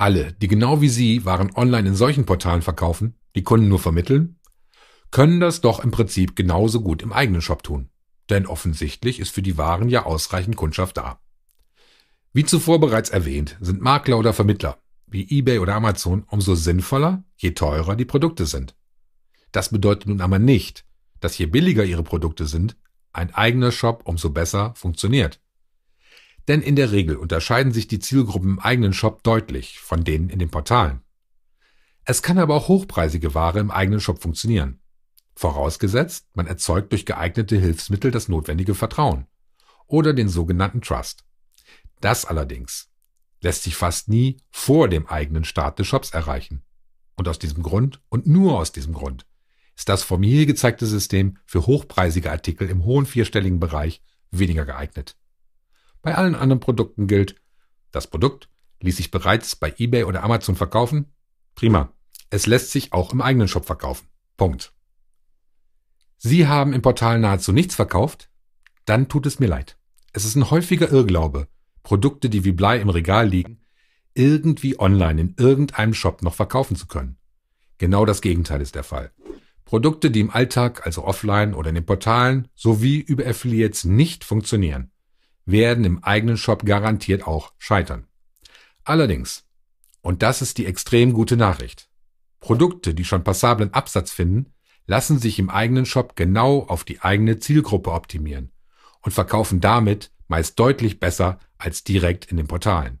Alle, die genau wie Sie Waren online in solchen Portalen verkaufen, die Kunden nur vermitteln, können das doch im Prinzip genauso gut im eigenen Shop tun. Denn offensichtlich ist für die Waren ja ausreichend Kundschaft da. Wie zuvor bereits erwähnt, sind Makler oder Vermittler wie eBay oder Amazon umso sinnvoller, je teurer die Produkte sind. Das bedeutet nun aber nicht, dass je billiger Ihre Produkte sind, ein eigener Shop umso besser funktioniert. Denn in der Regel unterscheiden sich die Zielgruppen im eigenen Shop deutlich von denen in den Portalen. Es kann aber auch hochpreisige Ware im eigenen Shop funktionieren. Vorausgesetzt, man erzeugt durch geeignete Hilfsmittel das notwendige Vertrauen oder den sogenannten Trust. Das allerdings lässt sich fast nie vor dem eigenen Start des Shops erreichen. Und aus diesem Grund und nur aus diesem Grund ist das vom hier gezeigte System für hochpreisige Artikel im hohen vierstelligen Bereich weniger geeignet. Bei allen anderen Produkten gilt, das Produkt ließ sich bereits bei eBay oder Amazon verkaufen. Prima. Es lässt sich auch im eigenen Shop verkaufen. Punkt. Sie haben im Portal nahezu nichts verkauft? Dann tut es mir leid. Es ist ein häufiger Irrglaube, Produkte, die wie Blei im Regal liegen, irgendwie online in irgendeinem Shop noch verkaufen zu können. Genau das Gegenteil ist der Fall. Produkte, die im Alltag, also offline oder in den Portalen, sowie über Affiliates nicht funktionieren, werden im eigenen Shop garantiert auch scheitern. Allerdings, und das ist die extrem gute Nachricht, Produkte, die schon passablen Absatz finden, lassen sich im eigenen Shop genau auf die eigene Zielgruppe optimieren und verkaufen damit meist deutlich besser als direkt in den Portalen.